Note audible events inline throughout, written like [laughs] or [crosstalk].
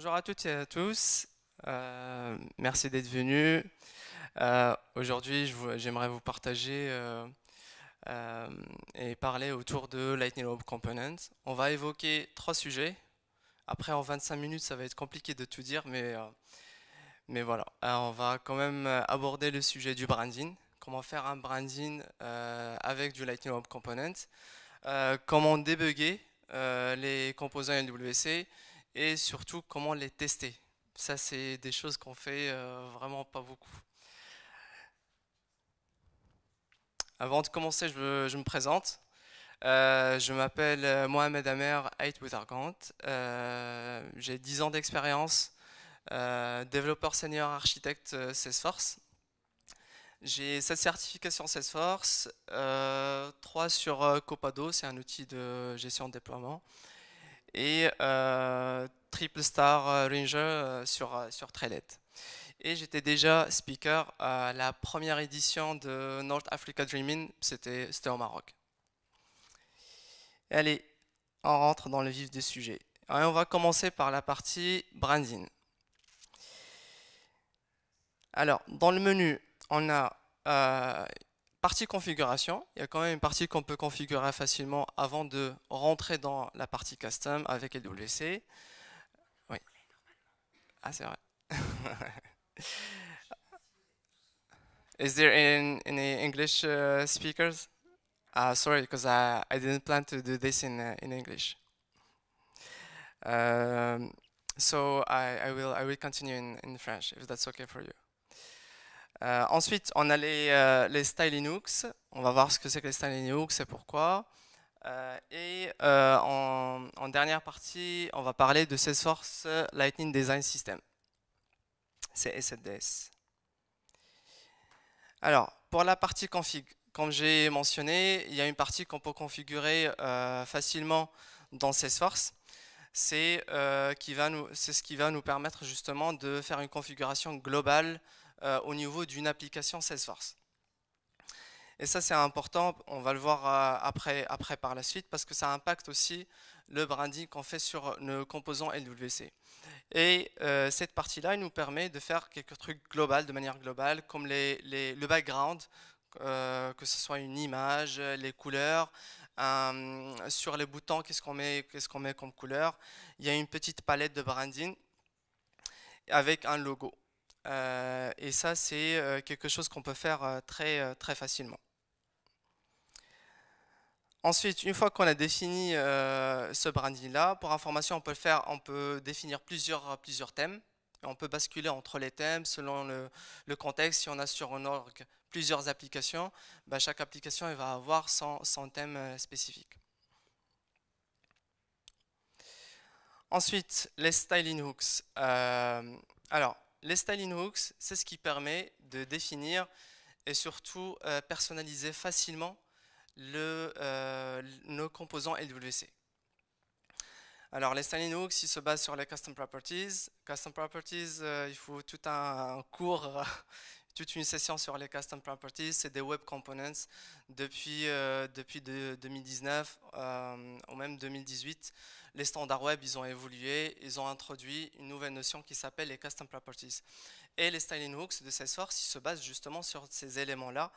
Bonjour à toutes et à tous. Euh, merci d'être venus. Euh, aujourd'hui, j'aimerais vous partager euh, et parler autour de Lightning Web Components. On va évoquer trois sujets. Après, en 25 minutes, ça va être compliqué de tout dire, mais, mais voilà. on va quand même aborder le sujet du branding. Comment faire un branding avec du Lightning Web Components, comment débugger les composants LWC et surtout comment les tester. Ça, c'est des choses qu'on fait euh, vraiment pas beaucoup. Avant de commencer, je, me présente. Euh, je m'appelle euh, Mohamed Amer Ait Wutargant. J'ai 10 ans d'expérience, développeur senior architecte Salesforce. J'ai 7 certifications Salesforce, 3 sur Copado, c'est un outil de gestion de déploiement et euh, Triple Star euh, Ranger euh, sur, sur Et j'étais déjà speaker à la première édition de North Africa Dreaming, c'était au Maroc. Allez, on rentre dans le vif du sujet. on va commencer par la partie branding. Alors, dans le menu, on a Partie configuration, il y a quand même une partie qu'on peut configurer facilement avant de rentrer dans la partie custom avec LWC. Oui. Ah, c'est vrai. [laughs] Is there in any English uh, speakers? Ah, sorry, because I, I didn't plan to do this in, uh, in English. Um, so I, I, will, I will continue in, in French, if that's okay for you. Euh, ensuite, on a les, euh, styles Linux. On va voir ce que c'est que les styles Linux et pourquoi. Euh, et en, dernière partie, on va parler de Salesforce Lightning Design System. C'est SDS. Alors, pour la partie config, comme j'ai mentionné, il y a une partie qu'on peut configurer facilement dans Salesforce. C'est ce qui va nous permettre justement de faire une configuration globale euh, au niveau d'une application Salesforce. Et ça, c'est important, on va le voir euh, après, après par la suite, parce que ça impacte aussi le branding qu'on fait sur nos composants LWC. Et euh, cette partie-là, elle nous permet de faire quelques trucs globaux, de manière globale, comme les, le background, que ce soit une image, les couleurs, sur les boutons, qu'est-ce qu'on met, qu'est-ce qu'on met comme couleur. Il y a une petite palette de branding avec un logo. Euh, et ça, c'est euh, quelque chose qu'on peut faire euh, très, très facilement. Ensuite, une fois qu'on a défini ce branding-là, pour information, on peut, le faire, on peut définir plusieurs, plusieurs thèmes. on peut basculer entre les thèmes selon le, contexte. Si on a sur un org plusieurs applications, bah, chaque application elle va avoir son, son thème spécifique. Ensuite, les styling hooks. alors, les styling hooks, c'est ce qui permet de définir et surtout euh, personnaliser facilement euh, nos composants LWC. Alors les styling hooks, ils se basent sur les custom properties. Custom properties, euh, il faut tout un, cours, [laughs] toute une session sur les custom properties. C'est des web components depuis, depuis 2019 ou même 2018 les standards web, ils ont évolué, ils ont introduit une nouvelle notion qui s'appelle les custom properties. Et les styling hooks de Salesforce, ils se basent justement sur ces éléments-là,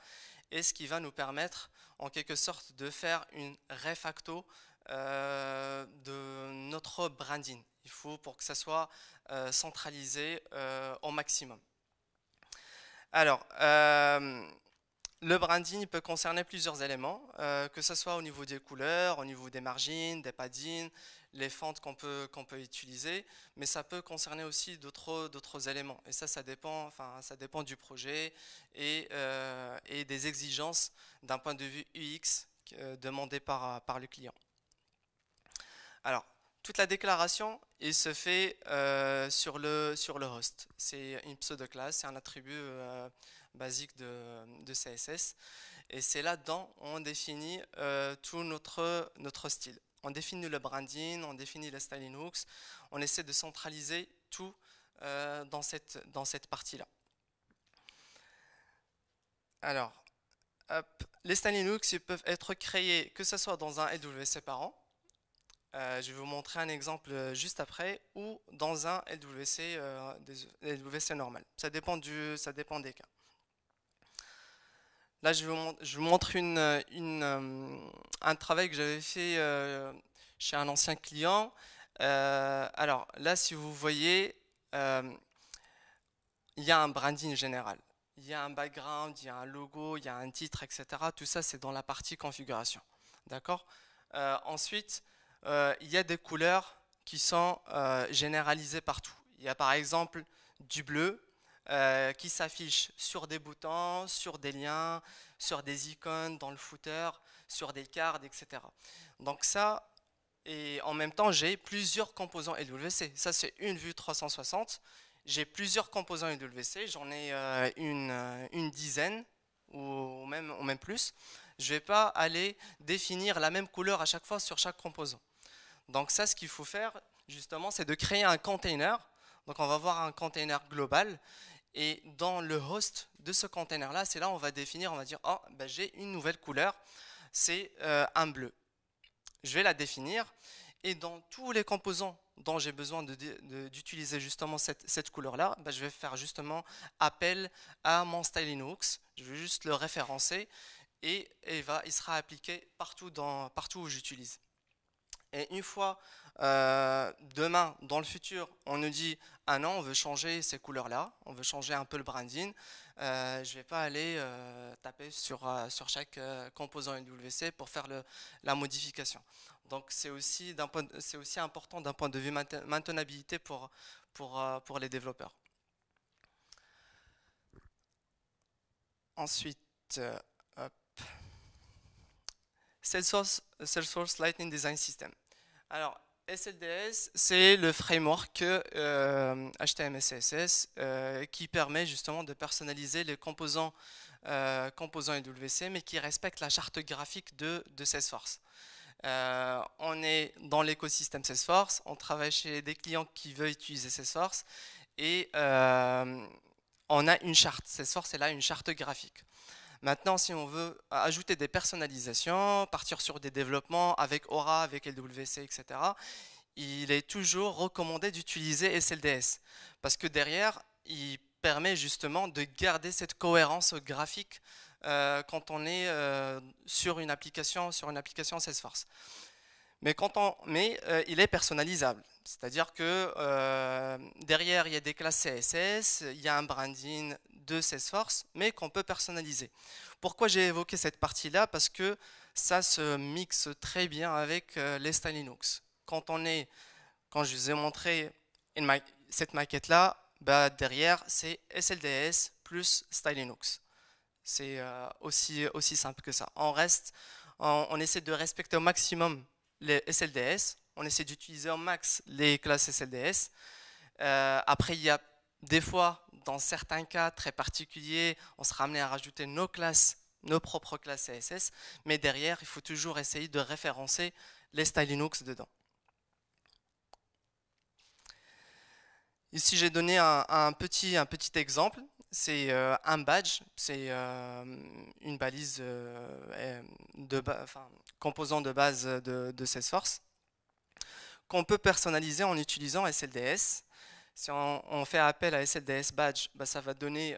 et ce qui va nous permettre, en quelque sorte, de faire une refacto euh, de notre branding. Il faut pour que ça soit euh, centralisé euh, au maximum. Alors, le branding peut concerner plusieurs éléments, que ce soit au niveau des couleurs, au niveau des margines, des paddings, les fentes qu'on peut, qu'on peut utiliser, mais ça peut concerner aussi d'autres éléments. Et ça, ça dépend, enfin, ça dépend du projet et, euh, des exigences d'un point de vue UX euh, demandées par, par le client. Alors, toute la déclaration, il se fait euh, sur, le, sur le host. C'est une pseudo-classe, c'est un attribut basique de, CSS. Et c'est là-dedans on définit tout notre, notre style. On définit le branding, on définit le styling Linux, on essaie de centraliser tout euh, dans cette, dans cette partie-là. Alors, les styling Linux peuvent être créés que ce soit dans un LWC par an, euh, je vais vous montrer un exemple euh, juste après, ou dans un LWC, normal. Ça dépend, du, ça dépend des cas. Là, je vous, je montre euh, un travail que j'avais fait euh, chez un ancien client. Euh, alors là, si vous voyez, il y a un branding général. Il y a un background, il y a un logo, il y a un titre, etc. Tout ça, c'est dans la partie configuration. D'accord Ensuite, il y a des couleurs qui sont généralisées partout. Il y a par exemple du bleu, euh, qui s'affichent sur des boutons, sur des liens, sur des icônes dans le footer, sur des cards, etc. Donc ça, et en même temps, j'ai plusieurs composants LWC. Ça, c'est une vue 360. J'ai plusieurs composants LWC, j'en ai euh, une, euh, une, dizaine ou même, ou même plus. Je ne vais pas aller définir la même couleur à chaque fois sur chaque composant. Donc ça, ce qu'il faut faire, justement, c'est de créer un container. Donc on va voir un container global et dans le host de ce container-là, c'est là où on va définir, on va dire, oh, ben, j'ai une nouvelle couleur, c'est euh, un bleu. Je vais la définir, et dans tous les composants dont j'ai besoin d'utiliser justement cette, couleur-là, ben, je vais faire justement appel à mon style Linux, je vais juste le référencer, et, il sera appliqué partout, dans, partout où j'utilise. Et une fois euh, demain, dans le futur, on nous dit ah non, on veut changer ces couleurs-là, on veut changer un peu le branding, euh, je ne vais pas aller euh, taper sur, sur chaque composant nwc pour faire le, la modification. Donc c'est aussi, aussi, important d'un point de vue maintenabilité pour, pour, pour les développeurs. Ensuite, Salesforce, Lightning Design System. Alors, SLDS, c'est le framework euh, HTML CSS euh, qui permet justement de personnaliser les composants, euh, composants mais qui respecte la charte graphique de, Salesforce. Euh, on est dans l'écosystème Salesforce, on travaille chez des clients qui veulent utiliser Salesforce, et euh, on a une charte. Salesforce, est là une charte graphique. Maintenant, si on veut ajouter des personnalisations, partir sur des développements avec Aura, avec LWC, etc., il est toujours recommandé d'utiliser SLDS. Parce que derrière, il permet justement de garder cette cohérence graphique euh, quand on est euh, sur une application, sur une application Salesforce mais, mais euh, il est personnalisable. C'est-à-dire que euh, derrière, il y a des classes CSS, il y a un branding de Salesforce, mais qu'on peut personnaliser. Pourquoi j'ai évoqué cette partie-là Parce que ça se mixe très bien avec euh, les styles Quand on est, quand je vous ai montré cette maquette-là, bah, derrière, c'est SLDS plus style C'est aussi, aussi simple que ça. En reste, on essaie de respecter au maximum les SLDS. On essaie d'utiliser au max les classes SLDS. Euh, après, il y a des fois, dans certains cas très particuliers, on sera amené à rajouter nos classes, nos propres classes CSS, mais derrière, il faut toujours essayer de référencer les styles Linux dedans. Ici, j'ai donné un, petit, un petit exemple c'est euh, un badge, c'est euh, une balise euh, de composant de base de, de Salesforce qu'on peut personnaliser en utilisant SLDS. Si on, fait appel à SLDS badge, bah, ça va donner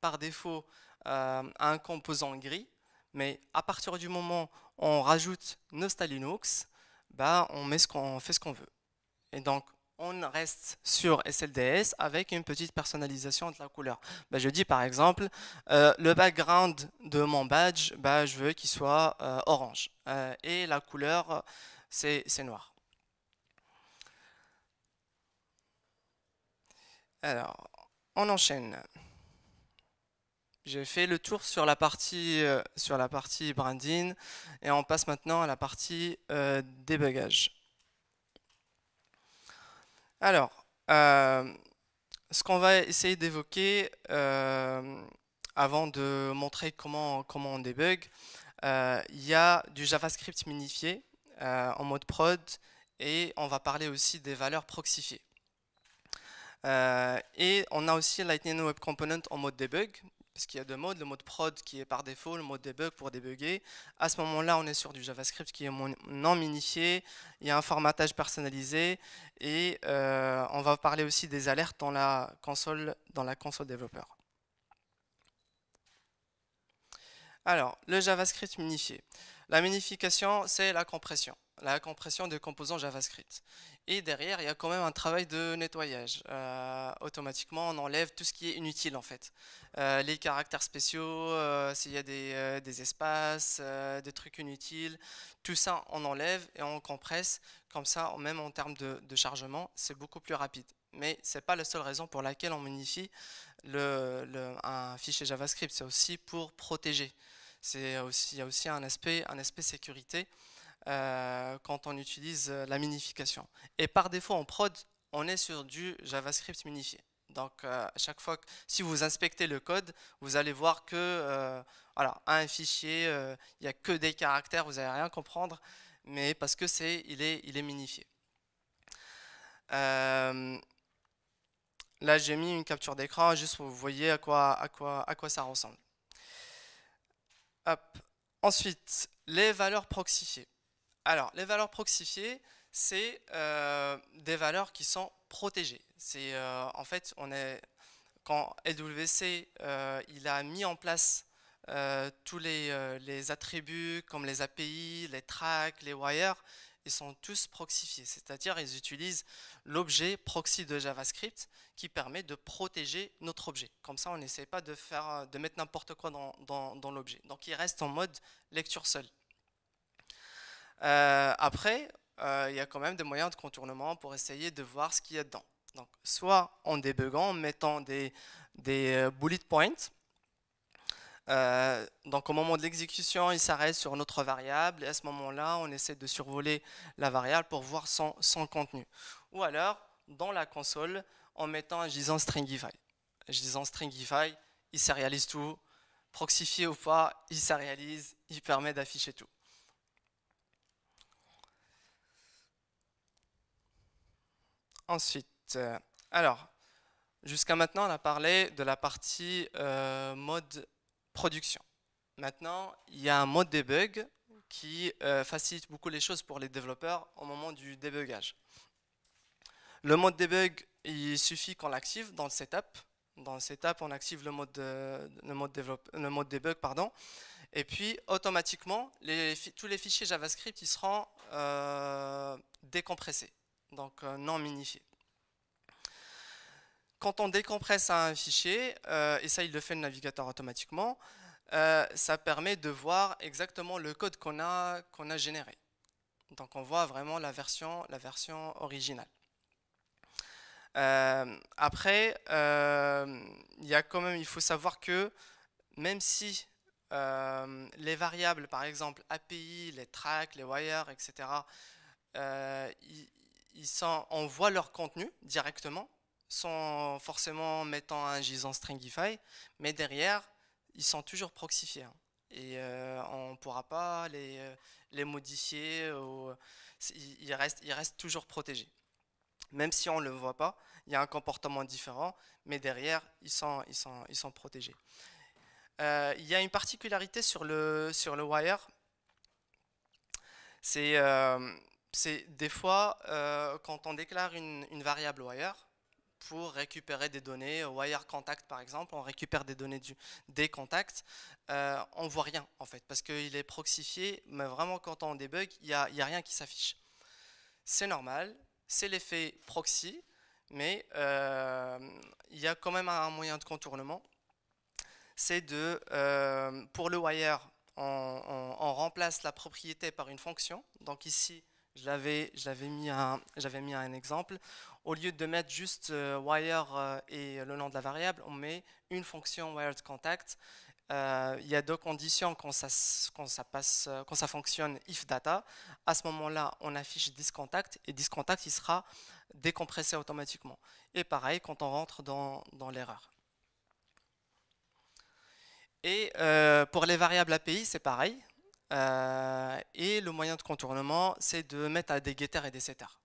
par défaut un composant gris, mais à partir du moment où on rajoute Nostalinux, bah, on, met ce on fait ce qu'on veut. Et donc, on reste sur SLDS avec une petite personnalisation de la couleur. Bah, je dis par exemple, euh, le background de mon badge, bah, je veux qu'il soit euh, orange. Euh, et la couleur, c'est noir. Alors, on enchaîne. J'ai fait le tour sur la partie, sur la partie branding et on passe maintenant à la partie débugage. Alors, euh, ce qu'on va essayer d'évoquer euh, avant de montrer comment, on débug, euh, il y a du JavaScript minifié en mode prod et on va parler aussi des valeurs proxifiées. et on a aussi Lightning Web Component en mode debug parce qu'il y a deux modes, le mode prod qui est par défaut, le mode debug pour débugger. À ce moment-là, on est sur du JavaScript qui est non minifié, il y a un formatage personnalisé et euh, on va parler aussi des alertes dans la console, dans la console développeur. Alors, le JavaScript minifié. La minification, c'est la compression, la compression des composants JavaScript. Et derrière, il y a quand même un travail de nettoyage. Euh, automatiquement, on enlève tout ce qui est inutile, en fait. Euh, les caractères spéciaux, euh, s'il y a des, espaces, des trucs inutiles, tout ça, on enlève et on compresse. Comme ça, même en termes de, chargement, c'est beaucoup plus rapide. Mais ce n'est pas la seule raison pour laquelle on modifie un fichier JavaScript. C'est aussi pour protéger. Il y a aussi un aspect, un aspect sécurité euh, quand on utilise euh, la minification. Et par défaut, en prod, on est sur du JavaScript minifié. Donc, euh, à chaque fois que si vous inspectez le code, vous allez voir que euh, un fichier, il n'y a que des caractères, vous n'allez rien comprendre, mais parce que c'est, il est, il est minifié. Là, j'ai mis une capture d'écran juste pour que vous voyez à quoi, à quoi, à quoi ça ressemble. Ensuite, les valeurs proxifiées. Alors, les valeurs proxifiées, c'est euh, des valeurs qui sont protégées. C'est euh, en fait, on est quand LWC euh, il a mis en place tous les, attributs comme les API, les tracks, les wires, ils sont tous proxifiés, c'est-à-dire ils utilisent l'objet proxy de JavaScript qui permet de protéger notre objet. Comme ça, on n'essaie pas de, faire, de mettre n'importe quoi dans, dans l'objet. Donc il reste en mode lecture seule. Euh, après, euh, il y a quand même des moyens de contournement pour essayer de voir ce qu'il y a dedans. Donc, soit en débugant, en mettant des, euh, bullet points. donc, au moment de l'exécution, il s'arrête sur notre variable et à ce moment-là, on essaie de survoler la variable pour voir son, contenu. Ou alors, dans la console, en mettant un JSON stringify. JSON stringify, il sérialise tout. Proxifié ou pas, il sérialise, il permet d'afficher tout. Ensuite, euh, alors, jusqu'à maintenant, on a parlé de la partie euh, mode production. Maintenant, il y a un mode debug qui euh, facilite beaucoup les choses pour les développeurs au moment du débugage. Le mode debug, il suffit qu'on l'active dans le setup. Dans le setup, on active le mode, le mode, debug. Pardon, et puis, automatiquement, tous les fichiers JavaScript ils seront décompressés donc euh, non minifié. Quand on décompresse un fichier, euh, et ça il le fait le navigateur automatiquement, euh, ça permet de voir exactement le code qu'on a, qu'on a généré. Donc on voit vraiment la version, la version originale. après, y quand même, il faut savoir que même si les variables, par exemple API, les tracks, les wires, etc., on voit leur contenu directement, sans forcément mettant un JSON Stringify, mais derrière, ils sont toujours proxifiés. Hein. et euh, on ne pourra pas les, euh, modifier, ils, restent, toujours protégés. Même si on ne le voit pas, il y a un comportement différent, mais derrière, ils sont, protégés. Euh, il y a une particularité sur le, wire, c'est c'est des fois euh, quand on déclare une, variable wire pour récupérer des données, euh, wire contact par exemple, on récupère des données des contacts, on euh, on voit rien en fait, parce qu'il est proxifié, mais vraiment quand on débug, il n'y a, y a rien qui s'affiche. C'est normal, c'est l'effet proxy, mais il y a quand même un moyen de contournement. C'est de, pour le wire, on, on remplace la propriété par une fonction, donc ici, mis j'avais mis un exemple. Au lieu de mettre juste euh, wire euh, et le nom de la variable, on met une fonction wired contact. Euh, il y a deux conditions quand ça, ça, passe, quand ça fonctionne if data. À ce moment-là, on affiche discontact et discontact il sera décompressé automatiquement. Et pareil quand on rentre dans, l'erreur. Et pour les variables API, c'est pareil. Euh, et le moyen de contournement, c'est de mettre à des getters et des setters.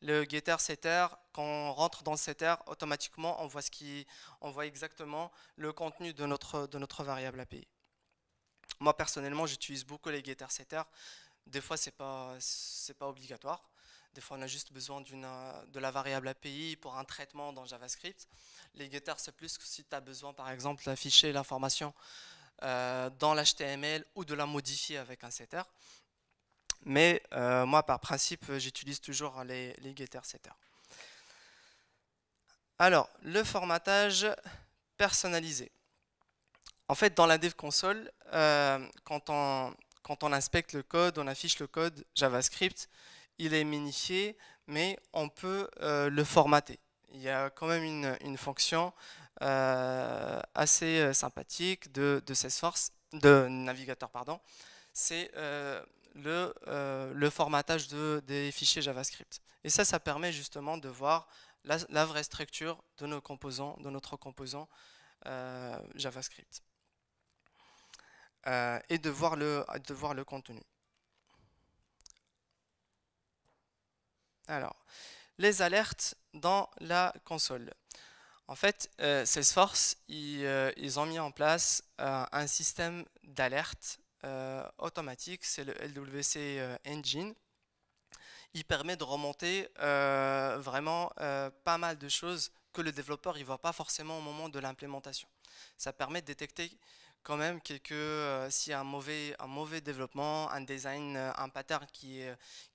Le getter setter, quand on rentre dans le setter, automatiquement, on voit, ce qui, on voit exactement le contenu de notre, de notre variable API. Moi, personnellement, j'utilise beaucoup les getters setters Des fois, ce n'est pas, pas obligatoire. Des fois, on a juste besoin de la variable API pour un traitement dans JavaScript. Les getters, c'est plus que si tu as besoin, par exemple, d'afficher l'information euh, dans l'HTML ou de la modifier avec un setter. Mais euh, moi, par principe, j'utilise toujours les, les getter-setter. Alors, le formatage personnalisé. En fait, dans la dev console, euh, quand, on, quand, inspecte le code, on affiche le code JavaScript, il est minifié, mais on peut le formater. Il y a quand même une, une fonction euh, assez euh, sympathique de, de Salesforce, de navigateur pardon, c'est euh, le, le, formatage de, des fichiers JavaScript. Et ça, ça permet justement de voir la, vraie structure de nos composants, de notre composant JavaScript. et de voir le, de voir le contenu. Alors, les alertes dans la console. En fait, euh, Salesforce, euh, ils, ont mis en place euh, un système d'alerte automatique, c'est le LWC Engine. Il permet de remonter vraiment pas mal de choses que le développeur ne voit pas forcément au moment de l'implémentation. Ça permet de détecter quand même que s'il y a un mauvais, développement, un design, un pattern qui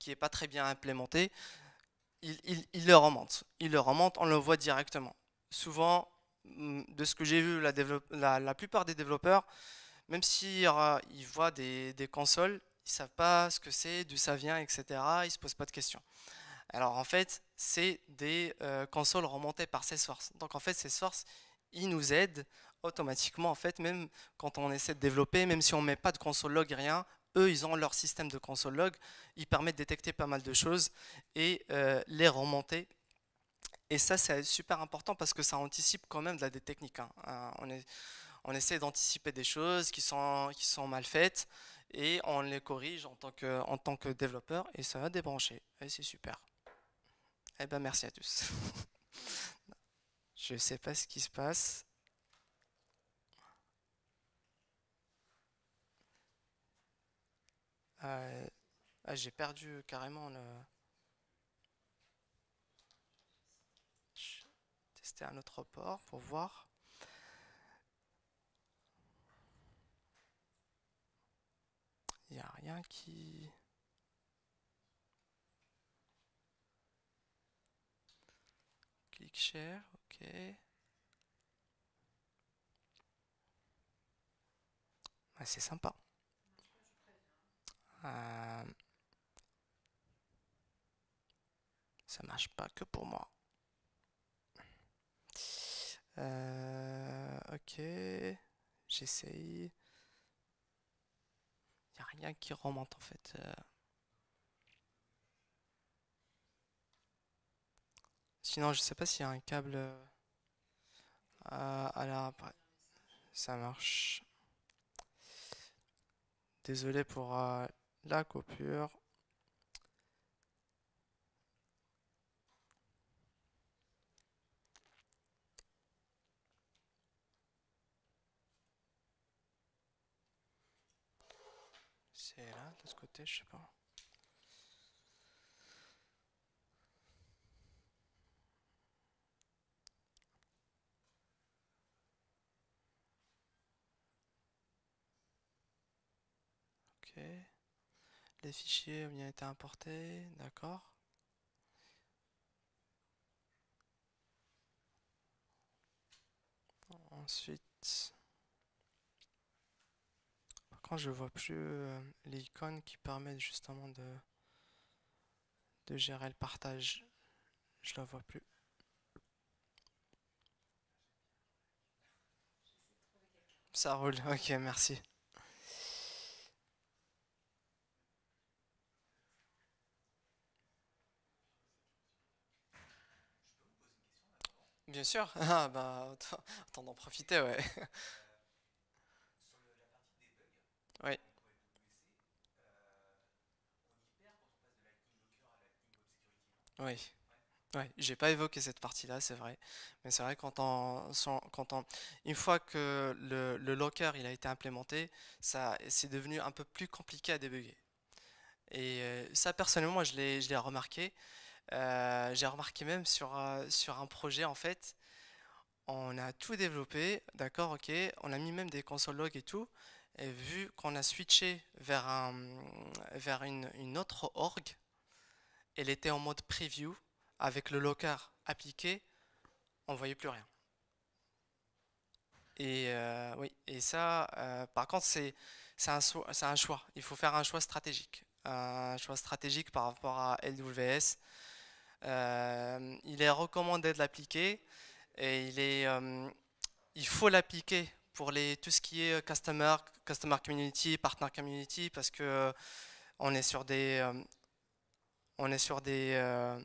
n'est pas très bien implémenté, il, le remonte. Il le remonte, on le voit directement souvent, mm, de ce que j'ai vu, la, plupart des développeurs, même s'ils ils voient des, consoles, ils ne savent pas ce que c'est, d'où ça vient, etc. Ils ne se posent pas de questions. Alors en fait, c'est des euh, consoles remontées par Salesforce. Donc en fait, Salesforce, il nous aide automatiquement, en fait, même quand on essaie de développer, même si on ne met pas de console log rien, eux, ils ont leur système de console log, ils permettent de détecter pas mal de choses et euh, les remonter et ça, c'est super important parce que ça anticipe quand même la, des techniques. Hein. Euh, on, essaie d'anticiper des choses qui sont, mal faites et on les corrige en tant que, développeur et ça va débrancher. c'est super. Eh ben merci à tous. [laughs] Je ne sais pas ce qui se passe. Euh, ah, j'ai perdu carrément le... à un autre port pour voir. Il n'y a rien qui... clique share, ok. C'est sympa. Euh, ça marche pas que pour moi. Euh, ok, j'essaye. Y a rien qui remonte en fait. Euh. Sinon, je sais pas s'il y a un câble euh, à la. Ça marche. Désolé pour euh, la coupure. Ok. Les fichiers ont bien été importés, d'accord. Ensuite je vois plus euh, l'icône qui permet justement de, de gérer le partage. Je la vois plus. Ça roule, [laughs] ok, merci. Bien sûr, [laughs] ah bah [laughs] autant, d'en profiter, ouais. Oui. Oui, j'ai pas évoqué cette partie-là, c'est vrai. Mais c'est vrai quand on, quand on, une fois que le, le, locker il a été implémenté, ça c'est devenu un peu plus compliqué à débugger. Et euh, ça personnellement, je l'ai, je l'ai remarqué. Euh, j'ai remarqué même sur euh, sur un projet en fait, on a tout développé, d'accord, ok, on a mis même des console log et tout. Et vu qu'on a switché vers un vers une, une autre org, elle était en mode preview. Avec le locker appliqué, on ne voyait plus rien. Et, euh, oui, et ça, euh, par contre, c'est un, un, choix. Il faut faire un choix stratégique. Un choix stratégique par rapport à LWS. Euh, il est recommandé de l'appliquer et il, est, il faut l'appliquer pour les, tout ce qui est customer, customer community, partner community, parce que on est sur des, on est sur euh,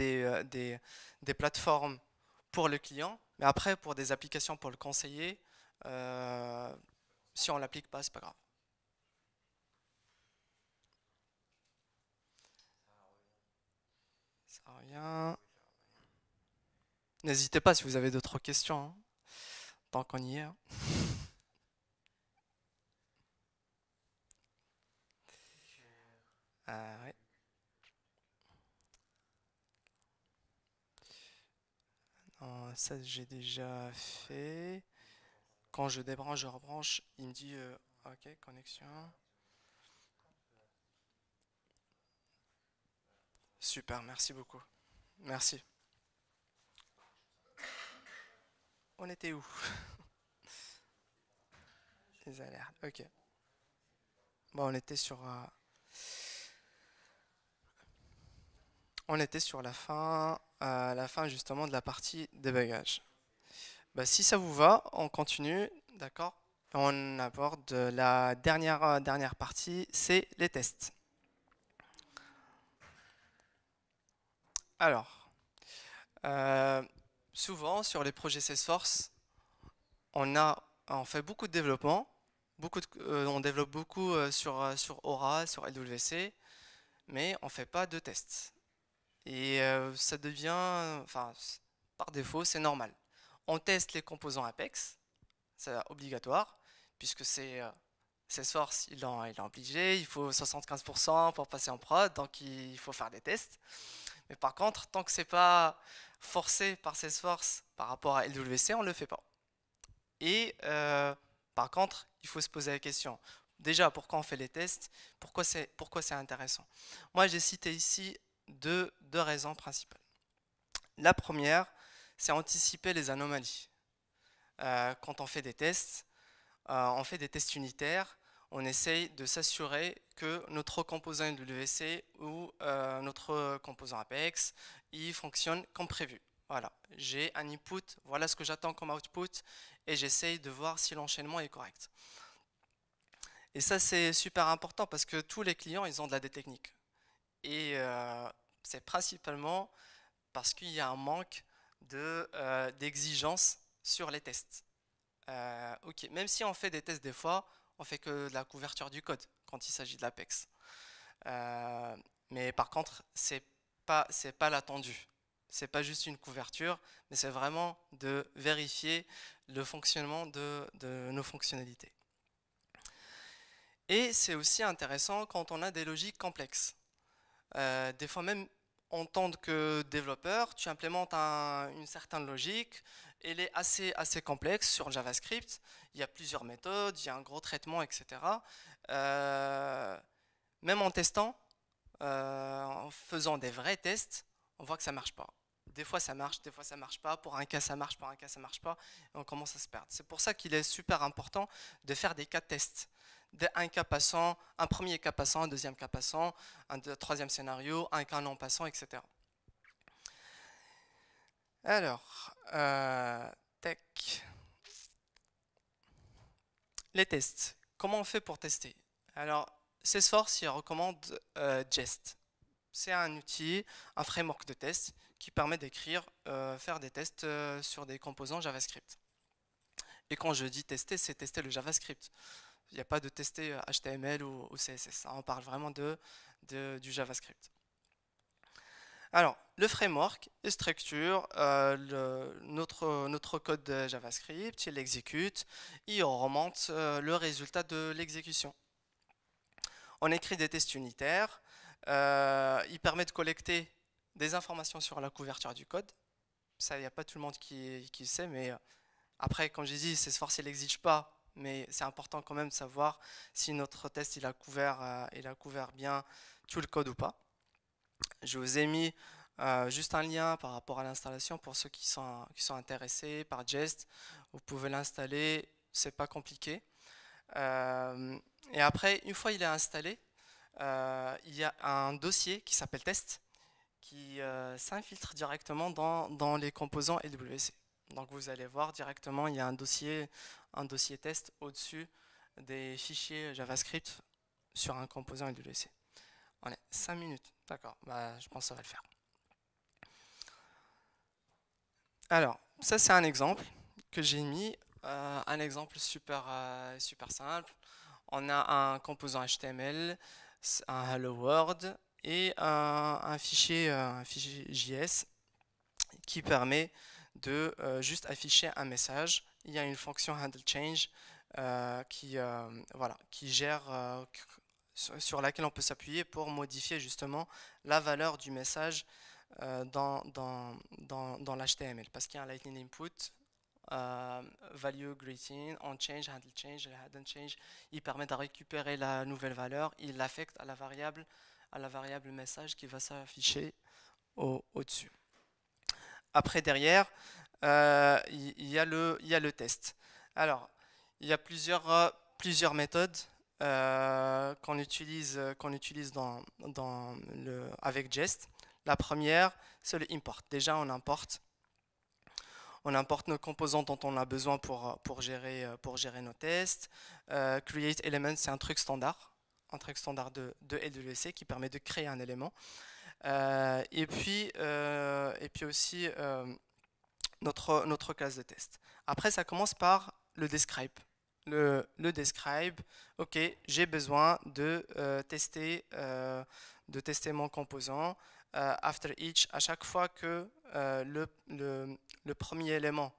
euh, des, des, plateformes pour le client, mais après pour des applications pour le conseiller, euh, si on ne l'applique pas, c'est pas grave. Ça revient. N'hésitez pas si vous avez d'autres questions, hein, tant qu'on y est. Hein. [laughs] ouais. Euh, ça, j'ai déjà fait. Quand je débranche, je rebranche, il me dit euh, OK, connexion. Super, merci beaucoup. Merci. On était où [laughs] Les alertes, ok. Bon, on était sur... Euh, on était sur la fin à la fin justement de la partie débugage. Bah, si ça vous va, on continue, d'accord On aborde la euh, dernière, partie, c'est les tests. Alors, euh, souvent sur les projets Salesforce, on, on fait beaucoup de développement, beaucoup euh, on développe beaucoup sur, sur Aura, sur LWC, mais on ne fait pas de tests. Et euh, ça devient, enfin, par défaut, c'est normal. On teste les composants Apex, c'est obligatoire, puisque c'est euh, il en, obligé, il faut 75% pour passer en prod, donc il faut faire des tests. Mais par contre, tant que c'est pas forcé par Salesforce par rapport à LWC, on le fait pas. Et euh, par contre, il faut se poser la question. Déjà, pourquoi on fait les tests Pourquoi c'est pourquoi c'est intéressant Moi, j'ai cité ici de deux raisons principales. La première, c'est anticiper les anomalies. Euh, quand on fait des tests, euh, on fait des tests unitaires, on essaye de s'assurer que notre composant WC ou euh, notre composant Apex, il fonctionne comme prévu. Voilà, j'ai un input, voilà ce que j'attends comme output, et j'essaye de voir si l'enchaînement est correct. Et ça, c'est super important parce que tous les clients, ils ont de la détechnique. Et euh, c'est principalement parce qu'il y a un manque euh, d'exigence sur les tests. Euh, même si on fait des tests des fois, on fait que de la couverture du code quand il s'agit de l'Apex. mais par contre, c'est pas pas l'attendu. Ce n'est pas juste une couverture, mais c'est vraiment de vérifier le fonctionnement de nos fonctionnalités. Et c'est aussi intéressant quand on a des logiques complexes. Euh, des fois même en tant que développeur, tu implémentes une certaine logique, elle est assez, assez complexe sur JavaScript, il y a plusieurs méthodes, il y a un gros traitement, etc. Euh, même en testant, euh, en faisant des vrais tests, on voit que ça ne marche pas. Des fois ça marche, des fois ça marche pas. Pour un cas ça marche, pour un cas ça marche pas. Et on commence à se perdre. C'est pour ça qu'il est super important de faire des cas tests. Un cas passant, un premier cas passant, un deuxième cas passant, un troisième scénario, un cas non passant, etc. Alors, euh, tech. Les tests. Comment on fait pour tester Alors, Salesforce recommande euh, Jest. C'est un outil, un framework de test qui permet d'écrire, euh, faire des tests euh, sur des composants JavaScript. Et quand je dis tester, c'est tester le JavaScript. Il n'y a pas de tester HTML euh, ou, CSS. Hein. On parle vraiment de, du JavaScript. Alors, le framework, il structure notre, notre, code JavaScript, il l'exécute, il remonte le résultat de l'exécution. On écrit des tests unitaires, il permet de collecter des informations sur la couverture du code. Ça, il n'y a pas tout le monde qui, qui sait, mais euh, après, comme j'ai dit, c'est force, il n'exige pas, mais c'est important quand même de savoir si notre test il a, couvert, euh, a couvert bien tout le code ou pas. Je vous ai mis euh, juste un lien par rapport à l'installation pour ceux qui sont, qui sont intéressés par Jest. Vous pouvez l'installer, c'est pas compliqué. et après, une fois il est installé, il y a un dossier qui s'appelle test qui euh, s'infiltre directement dans, les composants LWC. Donc vous allez voir directement, il y a un dossier, un dossier test au-dessus des fichiers JavaScript sur un composant LWC. On est 5 minutes, d'accord, bah, je pense que ça va le faire. Alors, ça c'est un exemple que j'ai mis, euh, un exemple super, euh, super simple. On a un composant HTML, un Hello World, et un, fichier, euh, JS qui permet de euh, juste afficher un message. Il y a une fonction handle change euh, qui, gère, sur laquelle on peut s'appuyer pour modifier justement la valeur du message dans, dans, dans, dans l'HTML. Parce qu'il y a un lightning input, value greeting, on change, handle change, il permet de récupérer la nouvelle valeur, il l'affecte à la variable à la variable message qui va s'afficher au-dessus. Après, derrière, il euh, y, a le test. Alors, il y a plusieurs, euh, méthodes euh, qu'on utilise, avec Jest. La première, c'est le import. Déjà, on importe. On importe nos composants dont on a besoin pour, gérer, nos tests. create c'est un truc standard un standard de, de LWC qui permet de créer un élément. Euh, et, puis, euh, et puis aussi euh, notre, notre classe de test. Après, ça commence par le describe. Le, describe, ok, j'ai besoin de, tester, de tester mon composant after each à chaque fois que le, le, premier élément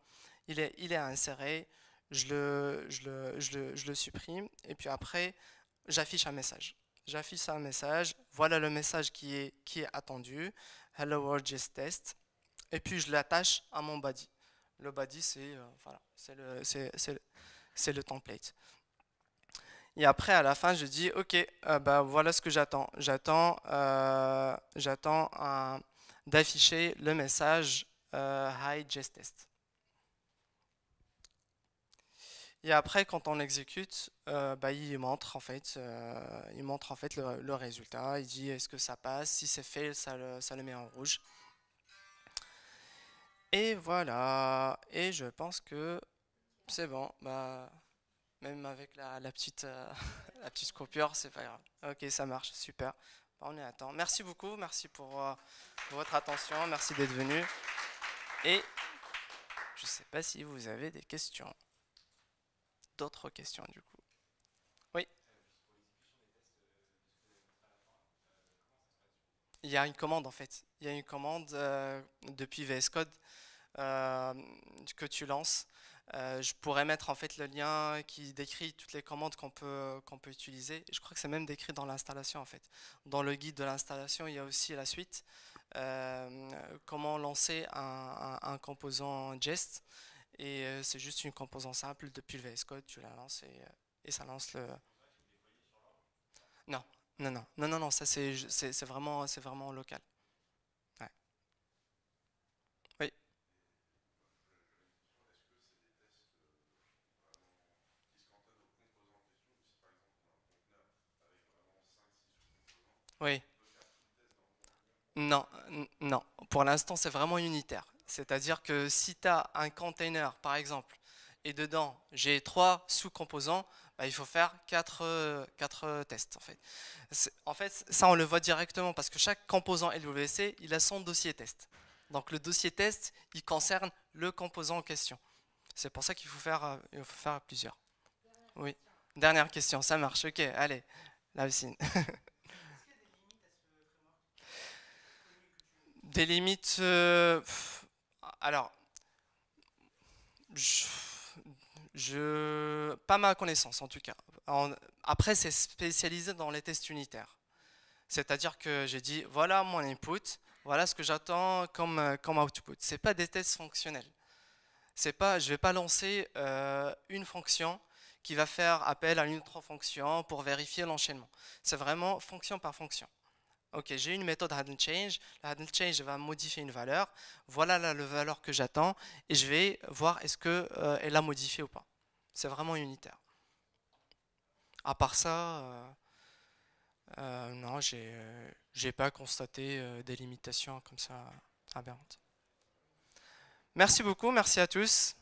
il est, il est inséré, je le, je le, je le supprime et puis après j'affiche un message. J'affiche un message, voilà le message qui est, qui est attendu, Hello World Just Test, et puis je l'attache à mon body. Le body, c'est euh, le, template. Et après, à la fin, je dis, OK, euh, bah, voilà ce que j'attends. J'attends euh, d'afficher le message euh, Hi, Just Test. Et après, quand on l'exécute, euh, bah, il montre en fait, euh, il montre en fait le, résultat. Il dit est-ce que ça passe. Si c'est fail, ça le, ça le, met en rouge. Et voilà. Et je pense que c'est bon. Bah, même avec la, petite, euh, [laughs] la petite coupure, c'est pas grave. Ok, ça marche, super. Bah, on est à temps. Merci beaucoup. Merci pour, euh, pour votre attention. Merci d'être venu. Et je ne sais pas si vous avez des questions questions du coup. Oui Il y a une commande en fait. Il y a une commande euh, depuis VS Code euh, que tu lances. Euh, je pourrais mettre en fait le lien qui décrit toutes les commandes qu'on peut, qu'on peut utiliser. Je crois que c'est même décrit dans l'installation en fait. Dans le guide de l'installation, il y a aussi la suite. comment lancer un, un composant Jest et euh, c'est juste une composante simple depuis le VS Code, tu la lances et, euh, ça lance le. Non, non, non, non, non, non ça c'est vraiment, vraiment local. Oui. Oui. Non, non. Pour l'instant, c'est vraiment unitaire. C'est-à-dire que si tu as un container, par exemple, et dedans j'ai trois sous-composants, bah, il faut faire quatre, euh, euh, tests. En fait. en fait, ça on le voit directement parce que chaque composant LWC, il a son dossier test. Donc le dossier test, il concerne le composant en question. C'est pour ça qu'il faut faire, euh, faire plusieurs. Oui. Dernière question, ça marche. Ok, allez, la [laughs] Des limites. Des alors, je, pas ma connaissance en tout cas. après, c'est spécialisé dans les tests unitaires. C'est-à-dire que j'ai dit, voilà mon input, voilà ce que j'attends comme, comme output. Ce n'est pas des tests fonctionnels. C'est pas, je ne vais pas lancer euh, une fonction qui va faire appel à une autre fonction pour vérifier l'enchaînement. C'est vraiment fonction par fonction. Ok, j'ai une méthode handle change. La handle change va modifier une valeur. Voilà la, valeur que j'attends et je vais voir est-ce que euh, elle a modifié ou pas. C'est vraiment unitaire. À part ça, euh, euh, non, j'ai j'ai pas constaté des limitations comme ça aberrantes. Merci beaucoup, merci à tous.